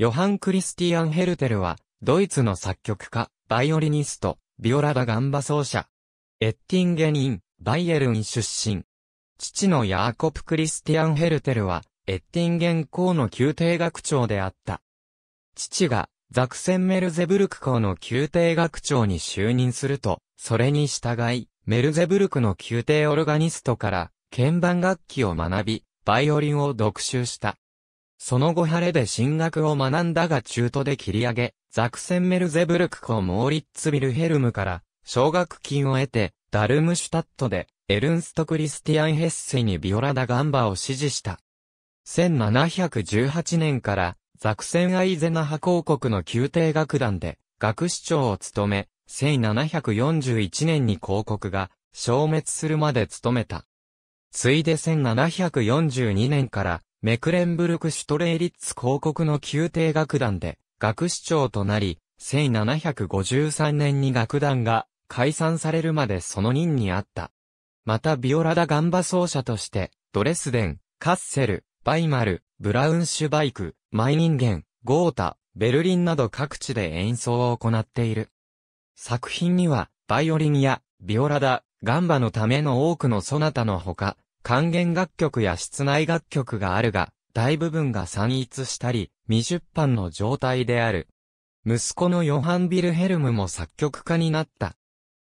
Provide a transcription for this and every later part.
ヨハン・クリスティアン・ヘルテルは、ドイツの作曲家、バイオリニスト、ビオラダ・ガンバ奏者。エッティンゲニン、バイエルン出身。父のヤーコプ・クリスティアン・ヘルテルは、エッティンゲン校の宮廷学長であった。父が、ザクセンメルゼブルク校の宮廷学長に就任すると、それに従い、メルゼブルクの宮廷オルガニストから、鍵盤楽器を学び、バイオリンを独習した。その後晴れで進学を学んだが中途で切り上げ、ザクセンメルゼブルク校モーリッツビルヘルムから奨学金を得て、ダルムシュタットでエルンスト・クリスティアン・ヘッセにビオラダ・ガンバを支持した。1718年からザクセン・アイゼナハ公国の宮廷楽団で学士長を務め、1741年に公国が消滅するまで務めた。ついで1742年からメクレンブルクシュトレーリッツ公国の宮廷楽団で学士長となり、1753年に楽団が解散されるまでその任にあった。またビオラダガンバ奏者として、ドレスデン、カッセル、バイマル、ブラウンシュバイク、マイニンゲン、ゴータ、ベルリンなど各地で演奏を行っている。作品には、バイオリンや、ビオラダ、ガンバのための多くのソナタのほか、管弦楽曲や室内楽曲があるが、大部分が散逸したり、未出版の状態である。息子のヨハン・ビルヘルムも作曲家になった。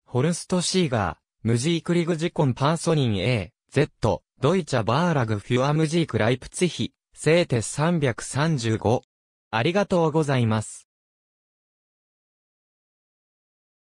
ホルスト・シーガー、ムジーク・リグジコン・パーソニン A、Z、ドイチャ・バーラグ・フュア・ムジーク・ライプツヒ、聖テ335。ありがとうございます。